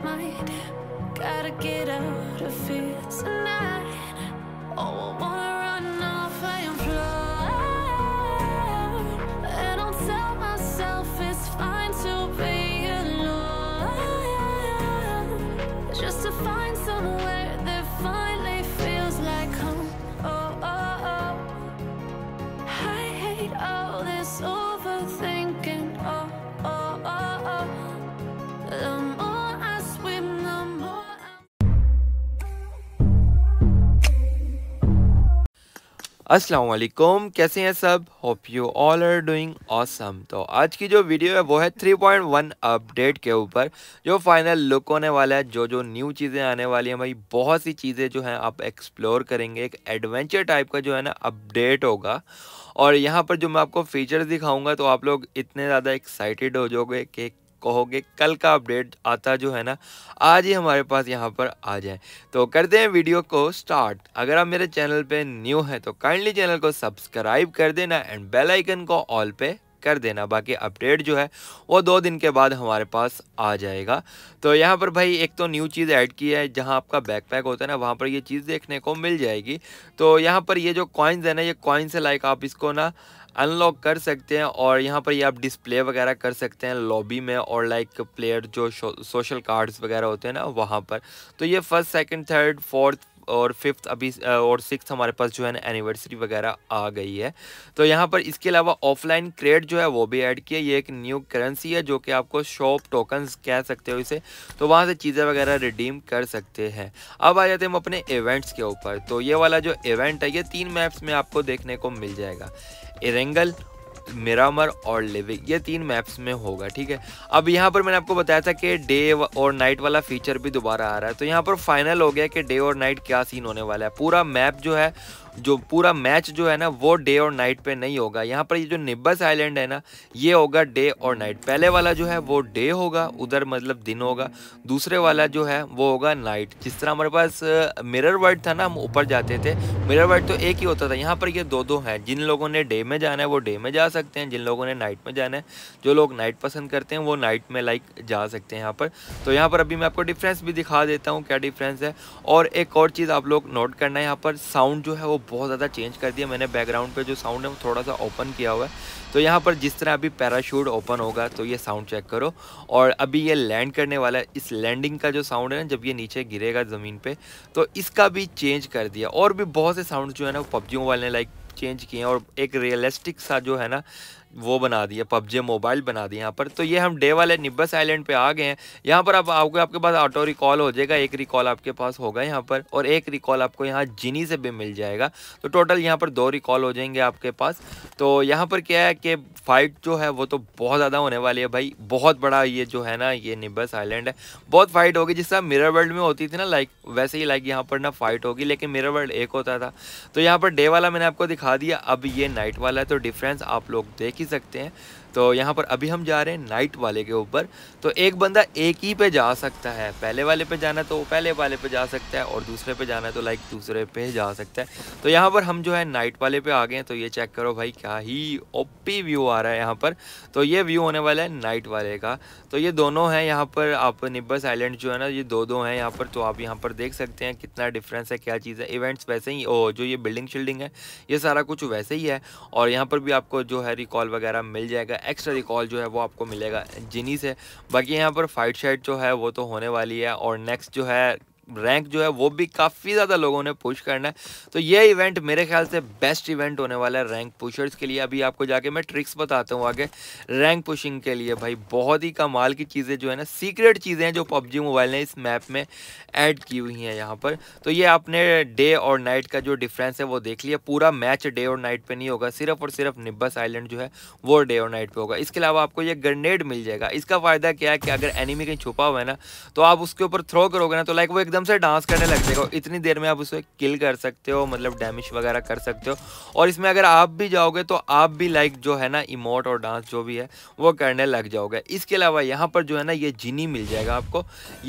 mind. Gotta get out of here tonight. Oh, I wanna. असलकुम कैसे हैं सब hope you all are doing awesome तो आज की जो वीडियो है वो है 3.1 अपडेट के ऊपर जो फाइनल लुक होने वाला है जो जो न्यू चीज़ें आने वाली हैं भाई बहुत सी चीज़ें जो हैं आप एक्सप्लोर करेंगे एक एडवेंचर टाइप का जो है ना अपडेट होगा और यहाँ पर जो मैं आपको फीचर्स दिखाऊंगा तो आप लोग इतने ज़्यादा एक्साइटेड हो जाओगे कि कहोगे कल का अपडेट आता जो है ना आज ही हमारे पास यहाँ पर आ जाए तो करते हैं वीडियो को स्टार्ट अगर आप मेरे चैनल पे न्यू हैं तो काइंडली चैनल को सब्सक्राइब कर देना एंड बेल आइकन को ऑल पे कर देना बाकी अपडेट जो है वो दो दिन के बाद हमारे पास आ जाएगा तो यहाँ पर भाई एक तो न्यू चीज़ ऐड की है जहाँ आपका बैकपैक होता है ना वहाँ पर ये चीज़ देखने को मिल जाएगी तो यहाँ पर ये जो कॉइन्स है ना ये कॉइन से लाइक आप इसको ना अनलॉक कर सकते हैं और यहाँ पर ये आप डिस्प्ले वगैरह कर सकते हैं लॉबी में और लाइक प्लेयर जो सोशल कार्ड्स वगैरह होते हैं ना वहाँ पर तो ये फर्स्ट सेकंड थर्ड फोर्थ और फिफ्थ अभी और सिक्स हमारे पास जो है ना एनिवर्सरी वगैरह आ गई है तो यहाँ पर इसके अलावा ऑफलाइन क्रेड जो है वो भी ऐड किया ये एक न्यू करेंसी है जो कि आपको शॉप टोकन्स कह सकते हो इसे तो वहाँ से चीज़ें वगैरह रिडीम कर सकते हैं अब आ जाते हैं हम अपने इवेंट्स के ऊपर तो ये वाला जो इवेंट है ये तीन मैप्स में आपको देखने को मिल जाएगा इरेंगल मिरामर और लिविक ये तीन मैप्स में होगा ठीक है अब यहाँ पर मैंने आपको बताया था कि डे और नाइट वाला फीचर भी दोबारा आ रहा है तो यहाँ पर फाइनल हो गया कि डे और नाइट क्या सीन होने वाला है पूरा मैप जो है जो पूरा मैच जो है ना वो डे और नाइट पे नहीं होगा यहाँ पर ये जो निब्बस आइलैंड है ना ये होगा डे और नाइट पहले वाला जो है वो डे होगा उधर मतलब दिन होगा दूसरे वाला जो है वो होगा नाइट जिस तरह हमारे पास मिरर वर्ड था ना हम ऊपर जाते थे मिरर वर्ड तो एक ही होता था यहाँ पर ये दो दो हैं जिन लोगों ने डे में जाना है वो डे में जा सकते हैं जिन लोगों ने नाइट में जाना है जो लोग नाइट पसंद करते हैं वो नाइट में लाइक जा सकते हैं यहाँ पर तो यहाँ पर अभी मैं आपको डिफरेंस भी दिखा देता हूँ क्या डिफरेंस है और एक और चीज़ आप लोग नोट करना है यहाँ पर साउंड जो है वो बहुत ज़्यादा चेंज कर दिया मैंने बैकग्राउंड पे जो साउंड है वो थोड़ा सा ओपन किया हुआ है तो यहाँ पर जिस तरह अभी पैराशूट ओपन होगा तो ये साउंड चेक करो और अभी ये लैंड करने वाला है इस लैंडिंग का जो साउंड है ना जब ये नीचे गिरेगा ज़मीन पर तो इसका भी चेंज कर दिया और भी बहुत से साउंड जो है ना वो पबजी मोबाइल ने लाइक चेंज किए हैं और एक रियलिस्टिक सा जो है ना वो बना दिया पबजे मोबाइल बना दिया यहाँ पर तो ये हम डे वाले निब्बस आइलैंड पे आ गए हैं यहाँ पर आप आओगे आपके पास ऑटो रिकॉल हो जाएगा एक रिकॉल आपके पास होगा यहाँ पर और एक रिकॉल आपको यहाँ जिनी से भी मिल जाएगा तो टोटल यहाँ पर दो रिकॉल हो जाएंगे आपके पास तो यहाँ पर क्या है कि फ़ाइट जो है वो तो बहुत ज़्यादा होने वाली है भाई बहुत बड़ा ये जो है ना ये निब्बस आइलैंड है बहुत फाइट होगी जिस तरह मिरर वर्ल्ड में होती थी ना लाइक वैसे ही लाइक यहाँ पर ना फाइट होगी लेकिन मिरर वर्ल्ड एक होता था तो यहाँ पर डे वाला मैंने आपको दिखा दिया अब ये नाइट वाला है तो डिफ्रेंस आप लोग देख ही सकते हैं तो यहाँ पर अभी हम जा रहे हैं नाइट वाले के ऊपर तो एक बंदा एक ही पे जा सकता है पहले वाले पे जाना है तो वो पहले वाले पे जा सकता है और दूसरे पे जाना है तो लाइक दूसरे पे जा सकता है तो यहाँ पर हम जो है नाइट वाले पे आ गए हैं तो ये चेक करो भाई क्या ही ओपी व्यू आ रहा है यहाँ पर तो ये व्यू होने वाला है नाइट वाले का तो ये दोनों हैं यहाँ पर आप निब्बस आइलैंड जो है ना ये दो दो हैं यहाँ पर तो आप यहाँ पर देख सकते हैं कितना डिफरेंस है क्या चीज़ है इवेंट्स वैसे ही ओ जो ये बिल्डिंग शिल्डिंग है ये सारा कुछ वैसे ही है और यहाँ पर भी आपको जो है रिकॉल वगैरह मिल जाएगा एक्स्ट्रा रिकॉल जो है वो आपको मिलेगा जिनी से बाकी यहाँ पर फाइट शाइट जो है वो तो होने वाली है और नेक्स्ट जो है रैंक जो है वो भी काफ़ी ज़्यादा लोगों ने पुश करना है तो ये इवेंट मेरे ख्याल से बेस्ट इवेंट होने वाला है रैंक पुशर्स के लिए अभी आपको जाके मैं ट्रिक्स बताता हूँ आगे रैंक पुशिंग के लिए भाई बहुत ही कमाल की चीज़ें जो है ना सीक्रेट चीज़ें हैं जो पबजी मोबाइल ने इस मैप में ऐड की हुई हैं यहाँ पर तो ये आपने डे और नाइट का जो डिफ्रेंस है वो देख लिया पूरा मैच डे और नाइट पर नहीं होगा सिर्फ और सिर्फ निब्बस आइलैंड जो है वो डे और नाइट पर होगा इसके अलावा आपको ये ग्रेनेड मिल जाएगा इसका फ़ायदा क्या है कि अगर एनिमी कहीं छुपा हुआ है ना तो आप उसके ऊपर थ्रो करोगे ना तो लाइक वो एक एकदम से डांस करने लग जाएगा इतनी देर में आप उसे किल कर सकते हो मतलब डैमेज वगैरह कर सकते हो और इसमें अगर आप भी जाओगे तो आप भी लाइक जो है ना इमोट और डांस जो भी है वो करने लग जाओगे इसके अलावा यहाँ पर जो है ना ये जिनी मिल जाएगा आपको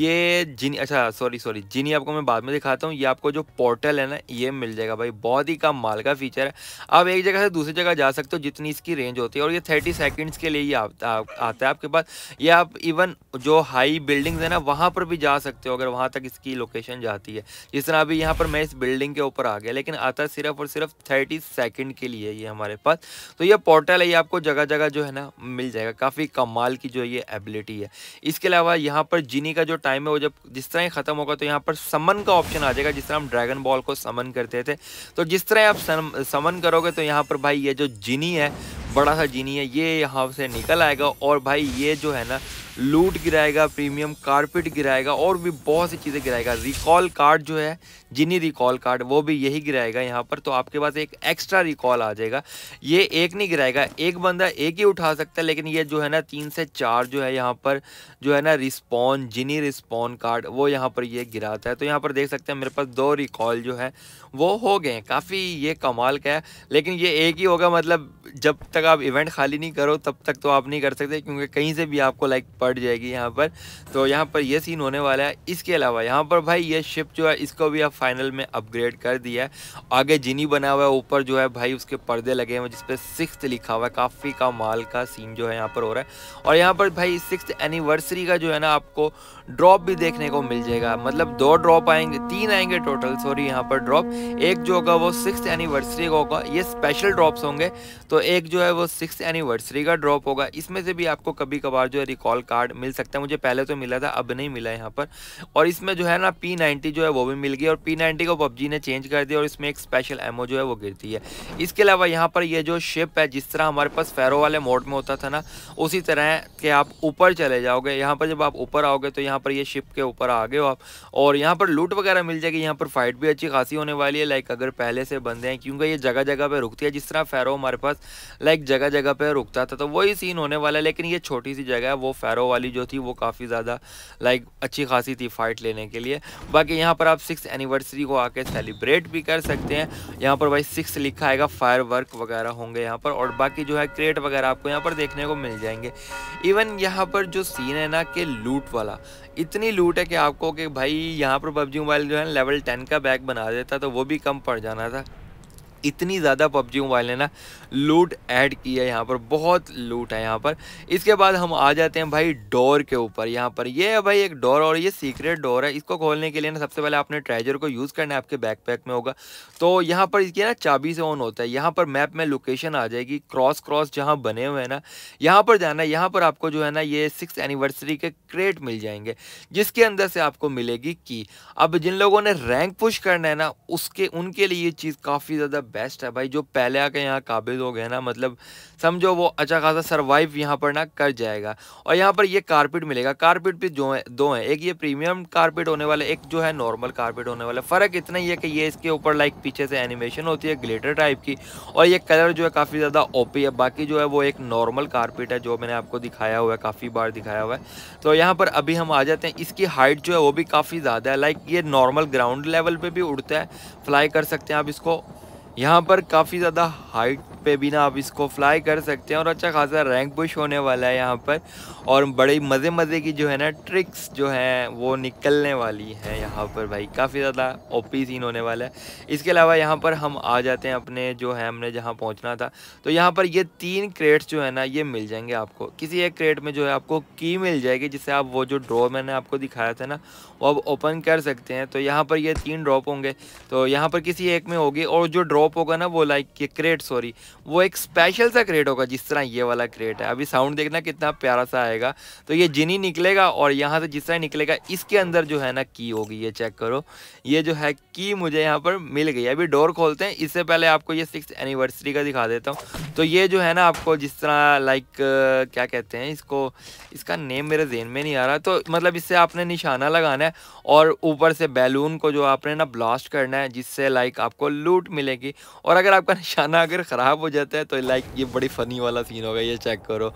ये जिनी अच्छा सॉरी सॉरी जिनी आपको मैं बाद में दिखाता हूँ ये आपको जो पोर्टल है ना ये मिल जाएगा भाई बहुत ही कम माल का फीचर है आप एक जगह से दूसरी जगह जा सकते हो जितनी इसकी रेंज होती है और ये थर्टी सेकेंड्स के लिए ही आता है आपके पास ये आप इवन जो हाई बिल्डिंग्स है ना वहाँ पर भी जा सकते हो अगर वहाँ तक इसकी की लोकेशन जाती है जिस तरह अभी यहाँ पर मैं इस बिल्डिंग के ऊपर आ गया लेकिन आता सिर्फ और सिर्फ थर्टी सेकेंड के लिए ये हमारे पास तो ये पोर्टल है ये आपको जगह जगह जो है ना मिल जाएगा काफ़ी कमाल की जो ये एबिलिटी है इसके अलावा यहाँ पर जीनी का जो टाइम है वो जब जिस तरह ही ख़त्म होगा तो यहाँ पर समन का ऑप्शन आ जाएगा जिस तरह हम ड्रैगन बॉल को समन करते थे तो जिस तरह आप समन करोगे तो यहाँ पर भाई ये जो जिनी है बड़ा सा जीनी है ये यहाँ से निकल आएगा और भाई ये जो है ना लूट गिराएगा प्रीमियम कारपेट गिराएगा और भी बहुत सी चीज़ें गिराएगा रिकॉल कार्ड जो है जिनी रिकॉल कार्ड वो भी यही गिराएगा यहाँ पर तो आपके पास एक एक्स्ट्रा रिकॉल आ जाएगा ये एक नहीं गिराएगा एक बंदा एक ही उठा सकता है लेकिन ये जो है ना तीन से चार जो है यहाँ पर जो है ना रिस्पॉन जिनी रिस्पॉन कार्ड वो यहाँ पर ये गिराता है तो यहाँ पर देख सकते हैं मेरे पास दो रिकॉल जो है वो हो गए काफ़ी ये कमाल का है लेकिन ये एक ही होगा मतलब जब तक आप इवेंट खाली नहीं करो तब तक तो आप नहीं कर सकते क्योंकि कहीं से भी आपको लाइक पड़ जाएगी यहाँ पर तो यहाँ पर ये सीन होने वाला है इसके अलावा यहाँ पर भाई ये शिप जो है इसको भी आप फाइनल में अपग्रेड कर दिया है आगे जिनी बना हुआ है ऊपर जो है भाई उसके पर्दे लगे हुए जिसपे सिक्स लिखा हुआ है काफ़ी का माल का सीन जो है यहाँ पर हो रहा है और यहाँ पर भाई सिक्स एनिवर्सरी का जो है ना आपको ड्रॉप भी देखने को मिल जाएगा मतलब दो ड्रॉप आएंगे तीन आएंगे टोटल सॉरी यहाँ पर ड्रॉप एक जो होगा वो सिक्स एनिवर्सरी का होगा ये स्पेशल ड्रॉप्स होंगे तो एक जो है वो सिक्स एनिवर्सरी का ड्रॉप होगा इसमें से भी आपको कभी कभार जो है रिकॉल कार्ड मिल सकता है मुझे पहले तो मिला था अब नहीं मिला यहाँ पर और इसमें जो है ना पी नाइन्टी जो है वो भी मिल गई और पी नाइन्टी को पबजी ने चेंज कर दिया और इसमें एक स्पेशल एमओ जो है वो गिरती है इसके अलावा यहाँ पर ये जो शिप है जिस तरह हमारे पास फेरो वाले मोड में होता था ना उसी तरह के आप ऊपर चले जाओगे यहाँ पर जब आप ऊपर आओगे तो यहाँ यहाँ पर ये शिप के ऊपर आ गए हो आप और यहाँ पर लूट वगैरह मिल जाएगी यहाँ पर फाइट भी अच्छी खासी होने वाली है लाइक अगर पहले से बंदे हैं क्योंकि ये जगह जगह पर रुकती है जिस तरह फैरो हमारे पास लाइक जगह जगह पर रुकता था तो वही सीन होने वाला है लेकिन ये छोटी सी जगह है वो फैरो वाली जो थी वो काफ़ी ज़्यादा लाइक अच्छी खासी थी फाइट लेने के लिए बाकी यहाँ पर आप सिक्स एनिवर्सरी को आके सेलिब्रेट भी कर सकते हैं यहाँ पर भाई सिक्स लिखा आएगा फायर वर्क वगैरह होंगे यहाँ पर और बाकी जो है क्रेट वगैरह आपको यहाँ पर देखने को मिल जाएंगे इवन यहाँ पर जो सीन है ना कि लूट वाला इतनी लूट है कि आपको कि भाई यहाँ पर पबजी मोबाइल जो है लेवल टेन का बैग बना देता तो वो भी कम पड़ जाना था इतनी ज़्यादा पबजी मोबाइल ने ना लूट ऐड की है यहाँ पर बहुत लूट है यहाँ पर इसके बाद हम आ जाते हैं भाई डोर के ऊपर यहाँ पर ये यह है भाई एक डोर और ये सीक्रेट डोर है इसको खोलने के लिए ना सबसे पहले आपने ट्रेजर को यूज़ करना है आपके बैकपैक में होगा तो यहाँ पर इसकी ना चाबी से ऑन होता है यहाँ पर मैप में लोकेशन आ जाएगी क्रॉस क्रॉस जहाँ बने हुए हैं ना यहाँ पर जाना है यहाँ पर आपको जो है ना ये सिक्स एनिवर्सरी के क्रेट मिल जाएंगे जिसके अंदर से आपको मिलेगी की अब जिन लोगों ने रैंक पुश करना है ना उसके उनके लिए ये चीज़ काफ़ी ज़्यादा बेस्ट है भाई जो पहले आके यहाँ काबिल हो गए ना मतलब समझो वो अच्छा खासा सर्वाइव यहाँ पर ना कर जाएगा और यहाँ पर ये कारपेट मिलेगा कारपेट भी जो है दो हैं एक ये प्रीमियम कारपेट होने वाला एक जो है नॉर्मल कारपेट होने वाला फ़र्क इतना ही है कि ये इसके ऊपर लाइक पीछे से एनिमेशन होती है ग्लेटर टाइप की और ये कलर जो है काफ़ी ज़्यादा ओपी है बाकी जो है वो एक नॉर्मल कारपेट है जो मैंने आपको दिखाया हुआ है काफ़ी बार दिखाया हुआ है तो यहाँ पर अभी हम आ जाते हैं इसकी हाइट जो है वो भी काफ़ी ज़्यादा है लाइक ये नॉर्मल ग्राउंड लेवल पर भी उड़ता है फ्लाई कर सकते हैं आप इसको यहाँ पर काफ़ी ज़्यादा हाइट पे भी ना आप इसको फ्लाई कर सकते हैं और अच्छा खासा रैंक बुश होने वाला है यहाँ पर और बड़े मज़े मज़े की जो है ना ट्रिक्स जो हैं वो निकलने वाली हैं यहाँ पर भाई काफ़ी ज़्यादा ओपी सीन होने वाला है इसके अलावा यहाँ पर हम आ जाते हैं अपने जो है हमने जहाँ पहुँचना था तो यहाँ पर ये तीन क्रेट्स जो है ना ये मिल जाएंगे आपको किसी एक क्रेट में जो है आपको की मिल जाएगी जिससे आप वो जो ड्रॉ मैंने आपको दिखाया था ना वो अब ओपन कर सकते हैं तो यहाँ पर ये तीन ड्रॉप होंगे तो यहाँ पर किसी एक में होगी और जो ड्रॉप होगा ना वो लाइक ये क्रेट सॉरी वो एक स्पेशल सा क्रेट होगा जिस तरह ये वाला क्रेट है अभी साउंड देखना कितना प्यारा सा आएगा तो ये जिनी निकलेगा और यहाँ से जिस तरह निकलेगा इसके अंदर जो है ना की होगी ये चेक करो ये जो है की मुझे यहाँ पर मिल गई अभी डोर खोलते हैं इससे पहले आपको ये सिक्स एनिवर्सरी का दिखा देता हूँ तो ये जो है ना आपको जिस तरह लाइक क्या कहते हैं इसको इसका नेम मेरे जेन में नहीं आ रहा तो मतलब इससे आपने निशाना लगाना है और ऊपर से बैलून को जो आपने ना ब्लास्ट करना है जिससे लाइक आपको लूट मिलेगी और अगर आपका निशाना अगर ख़राब हो जाता है तो लाइक ये बड़ी फनी वाला सीन होगा ये चेक करो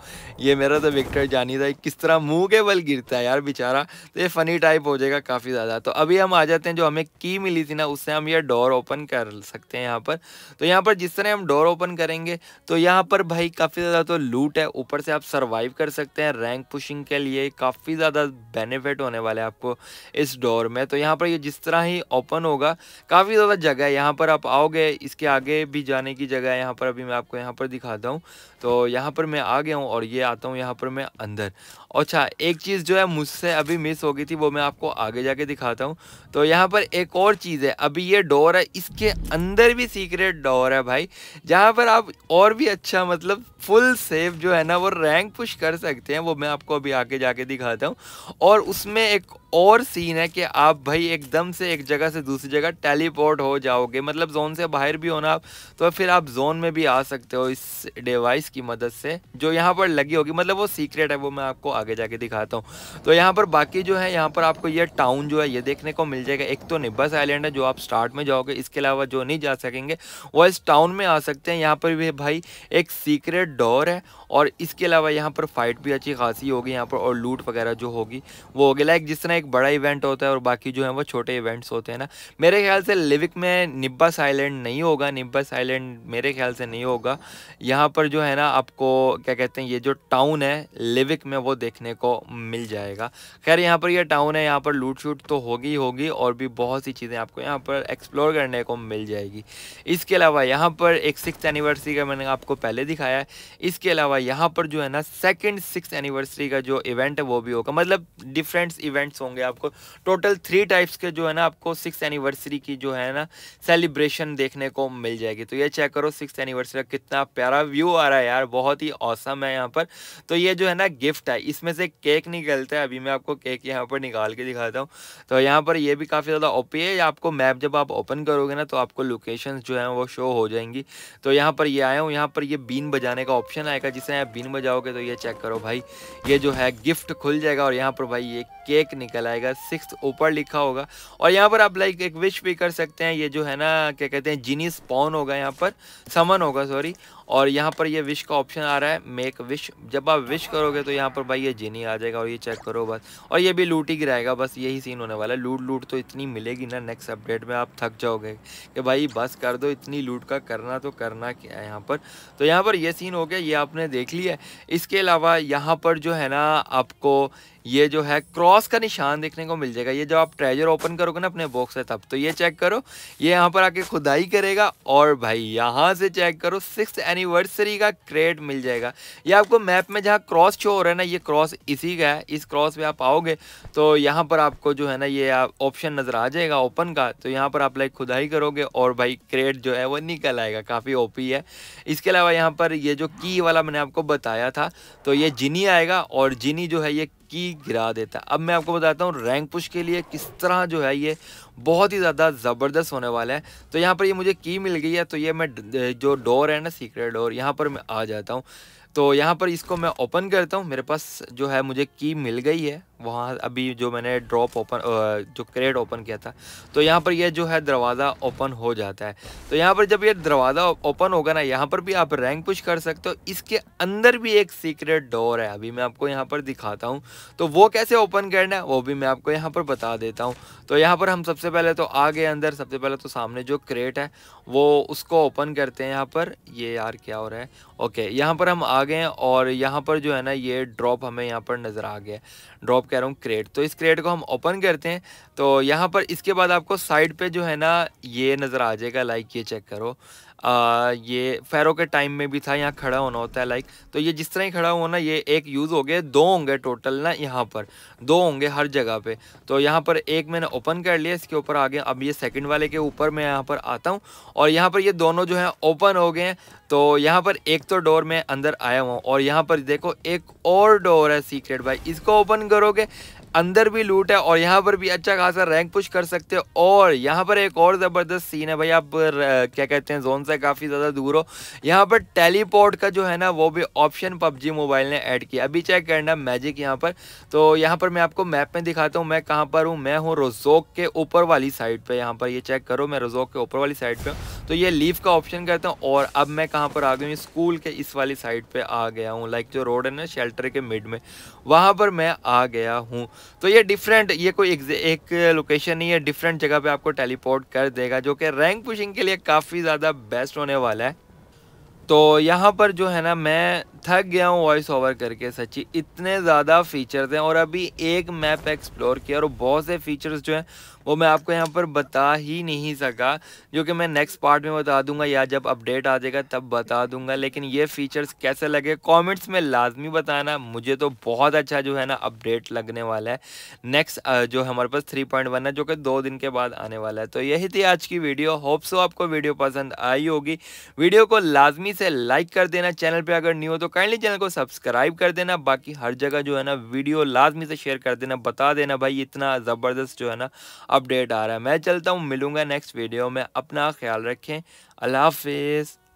ये मेरा तो विक्टर जानी था किस तरह मुंह के बल गिरता है यार बेचारा तो ये फ़नी टाइप हो जाएगा काफ़ी ज़्यादा तो अभी हम आ जाते हैं जो हमें की मिली थी ना उससे हम ये डोर ओपन कर सकते हैं यहाँ पर तो यहाँ पर जिस तरह हम डोर ओपन करेंगे तो यहाँ पर भाई काफ़ी ज़्यादा तो लूट है ऊपर से आप सर्वाइव कर सकते हैं रैंक पुशिंग के लिए काफ़ी ज़्यादा बेनिफिट होने वाले आपको इस डोर में तो यहाँ पर ये जिस तरह ही ओपन होगा काफ़ी ज़्यादा जगह है यहाँ पर आप आओगे इसके आगे भी जाने की जगह है यहाँ पर अभी मैं आपको यहाँ पर दिखाता हूँ तो यहाँ पर मैं आ गया हूँ और ये आता हूँ यहाँ पर मैं अंदर अच्छा एक चीज़ जो है मुझसे अभी मिस हो गई थी वो मैं आपको आगे जाके दिखाता हूँ तो यहाँ पर एक और चीज़ है अभी ये डोर है इसके अंदर भी सीक्रेट डोर है भाई जहाँ पर आप और भी अच्छा मतलब फुल सेफ जो है ना वो रैंक पुश कर सकते हैं वो मैं आपको अभी आगे जाके दिखाता हूँ और उसमें एक और सीन है कि आप भाई एकदम से एक जगह से दूसरी जगह टेलीपोर्ट हो जाओगे मतलब जोन से बाहर भी होना आप तो फिर आप जोन में भी आ सकते हो इस डिवाइस की मदद से जो यहाँ पर लगी होगी मतलब वो सीक्रेट है वो मैं आपको आगे जाके दिखाता हूँ तो यहाँ पर बाकी जो है यहाँ पर आपको ये टाउन जो है ये देखने को मिल जाएगा एक तो निब्बस आइलैंड है जो आप स्टार्ट में जाओगे इसके अलावा जो नहीं जा सकेंगे वो इस टाउन में आ सकते हैं यहाँ पर भी भाई एक सीक्रेट डोर है और इसके अलावा यहाँ पर फाइट भी अच्छी खासी होगी यहाँ पर और लूट वगैरह जो होगी वो होगी लाइक जिस तरह एक बड़ा इवेंट होता है और बाकी जो है वो छोटे इवेंट्स होते हैं ना मेरे ख्याल से लिविक में निब्बस आइलैंड नहीं होगा निब्बस आइलैंड मेरे ख्याल से नहीं होगा यहाँ पर जो है ना आपको क्या कहते हैं ये जो टाउन है लिविक में वो देख देखने को मिल जाएगा खैर यहाँ पर यह टाउन है यहाँ पर लूट शूट तो होगी होगी और भी बहुत सी चीज़ें आपको यहाँ पर एक्सप्लोर करने को मिल जाएगी इसके अलावा यहाँ पर एक सिक्स एनिवर्सरी का मैंने आपको पहले दिखाया है इसके अलावा यहाँ पर जो है ना सेकेंड सिक्स एनिवर्सरी का जो इवेंट है वो भी होगा मतलब डिफरेंट इवेंट्स होंगे आपको टोटल थ्री टाइप्स के जो है ना आपको सिक्स एनिवर्सरी की जो है ना सेलिब्रेशन देखने को मिल जाएगी तो ये चेक करो सिक्स एनिवर्सरी का कितना प्यारा व्यू आ रहा है यार बहुत ही औसम है यहाँ पर तो ये जो है ना गिफ्ट है इस इसमें से केक निकलता है अभी मैं आपको केक यहाँ पर निकाल के दिखाता हूँ तो यहाँ पर ये भी काफ़ी ज़्यादा ओपी है आपको मैप जब आप ओपन करोगे ना तो आपको लोकेशन जो है वो शो हो जाएंगी तो यहाँ पर ये आया हूँ यहाँ पर ये बीन बजाने का ऑप्शन आएगा जिससे आप बीन बजाओगे तो ये चेक करो भाई ये जो है गिफ्ट खुल जाएगा और यहाँ पर भाई ये केक निकल आएगा सिक्स ऊपर लिखा होगा और यहाँ पर आप लाइक एक विश भी कर सकते हैं ये जो है ना क्या कहते हैं जीनी स्पॉन होगा यहाँ पर समन होगा सॉरी और यहाँ पर ये विश का ऑप्शन आ रहा है मेक विश जब आप विश करोगे तो यहाँ पर भाई ये जीनी आ जाएगा और ये चेक करो बस और ये भी लूट ही रहेगा बस यही सीन होने वाला है लूट लूट तो इतनी मिलेगी ना नेक्स्ट अपडेट में आप थक जाओगे कि भाई बस कर दो इतनी लूट का करना तो करना क्या है यहाँ पर तो यहाँ पर यह सीन हो गया ये आपने देख लिया इसके अलावा यहाँ पर जो है ना आपको ये जो है क्रॉस का निशान देखने को मिल जाएगा ये जब आप ट्रेजर ओपन करोगे ना अपने बॉक्स से तब तो ये चेक करो ये यहाँ पर आके खुदाई करेगा और भाई यहाँ से चेक करो सिक्स एनिवर्सरी का क्रेट मिल जाएगा ये आपको मैप में जहाँ क्रॉस शो हो रहा है ना ये क्रॉस इसी का है इस क्रॉस में आप आओगे तो यहाँ पर आपको जो है ना ये ऑप्शन नज़र आ जाएगा ओपन का तो यहाँ पर आप लाइक खुदाई करोगे और भाई क्रेट जो है वो निकल आएगा काफ़ी ओ है इसके अलावा यहाँ पर ये जो की वाला मैंने आपको बताया था तो ये जिनी आएगा और जिनी जो है ये की गिरा देता है अब मैं आपको बताता हूँ रैंक पुश के लिए किस तरह जो है ये बहुत ही ज़्यादा ज़बरदस्त होने वाला है तो यहाँ पर ये मुझे की मिल गई है तो ये मैं जो डोर है ना सीक्रेट डोर यहाँ पर मैं आ जाता हूँ तो यहाँ पर इसको मैं ओपन करता हूँ मेरे पास जो है मुझे की मिल गई है वहाँ अभी जो मैंने ड्रॉप ओपन जो क्रेड ओपन किया था तो यहाँ पर यह जो है दरवाज़ा ओपन हो जाता है तो यहाँ पर जब ये दरवाज़ा ओपन होगा ना यहाँ पर भी आप रैंक पुश कर सकते हो इसके अंदर भी एक सीक्रेट डोर है अभी मैं आपको यहाँ पर दिखाता हूँ तो वो कैसे ओपन करना है वो भी मैं आपको यहाँ पर बता देता हूँ तो यहाँ पर हम सबसे पहले तो आ गए अंदर सबसे पहले तो सामने जो क्रेट है वो उसको ओपन करते हैं यहाँ पर ये यार क्या हो रहा है ओके यहाँ पर हम आ गए हैं और यहाँ पर जो है ना ये ड्रॉप हमें यहाँ पर नज़र आ गया ड्रॉप कह रहा हूँ क्रेट तो इस क्रेट को हम ओपन करते हैं तो यहाँ पर इसके बाद आपको साइड पे जो है ना ये नज़र आ जाएगा लाइक ये चेक करो आ, ये फैरो के टाइम में भी था यहाँ खड़ा होना होता है लाइक तो ये जिस तरह ही खड़ा हुआ ना ये एक यूज़ हो गया दो होंगे टोटल ना यहाँ पर दो होंगे हर जगह पे तो यहाँ पर एक मैंने ओपन कर लिया इसके ऊपर आ गया अब ये सेकंड वाले के ऊपर मैं यहाँ पर आता हूँ और यहाँ पर ये दोनों जो है ओपन हो गए हैं तो यहाँ पर एक तो डोर मैं अंदर आया हुआ हूँ और यहाँ पर देखो एक और डोर है सीक्रेट भाई इसको ओपन करोगे अंदर भी लूट है और यहाँ पर भी अच्छा खासा रैंक पुश कर सकते हो और यहाँ पर एक और ज़बरदस्त सीन है भाई आप क्या कहते हैं जोन से काफ़ी ज़्यादा दूर हो यहाँ पर टेलीपोर्ट का जो है ना वो भी ऑप्शन पबजी मोबाइल ने ऐड किया अभी चेक करना मैजिक यहाँ पर तो यहाँ पर मैं आपको मैप में दिखाता हूँ मैं कहाँ पर हूँ मैं हूँ रोजोक के ऊपर वाली साइड पर यहाँ पर ये चेक करो मैं रोजोक के ऊपर वाली साइड पर हूँ तो ये लीव का ऑप्शन करता हूँ और अब मैं कहाँ पर आ गई हूँ स्कूल के इस वाली साइड पर आ गया हूँ लाइक जो रोड है ना शेल्टर के मिड में वहाँ पर मैं आ गया हूँ तो ये डिफरेंट ये कोई एक लोकेशन नहीं है डिफरेंट जगह पे आपको टेलीपोर्ट कर देगा जो कि रैंक पुशिंग के लिए काफ़ी ज़्यादा बेस्ट होने वाला है तो यहाँ पर जो है ना मैं थक गया हूँ वॉइस ओवर करके सच्ची इतने ज़्यादा फीचर्स हैं और अभी एक मैप एक्सप्लोर किया और बहुत से फीचर्स जो हैं वो मैं आपको यहाँ पर बता ही नहीं सका जो कि मैं नेक्स्ट पार्ट में बता दूंगा या जब अपडेट आ जाएगा तब बता दूंगा लेकिन ये फीचर्स कैसे लगे कमेंट्स में लाजमी बताना मुझे तो बहुत अच्छा जो है ना अपडेट लगने वाला है नेक्स्ट जो हमारे पास थ्री पॉइंट वन है जो कि दो दिन के बाद आने वाला है तो यही थी आज की वीडियो होप सो आपको वीडियो पसंद आई होगी वीडियो को लाजमी से लाइक कर देना चैनल पर अगर न्यू हो तो काइंडली चैनल को सब्सक्राइब कर देना बाकी हर जगह जो है ना वीडियो लाजमी से शेयर कर देना बता देना भाई इतना ज़बरदस्त जो है ना अपडेट आ रहा है मैं चलता हूँ मिलूंगा नेक्स्ट वीडियो में अपना ख्याल रखें अल्लाह हाफिज़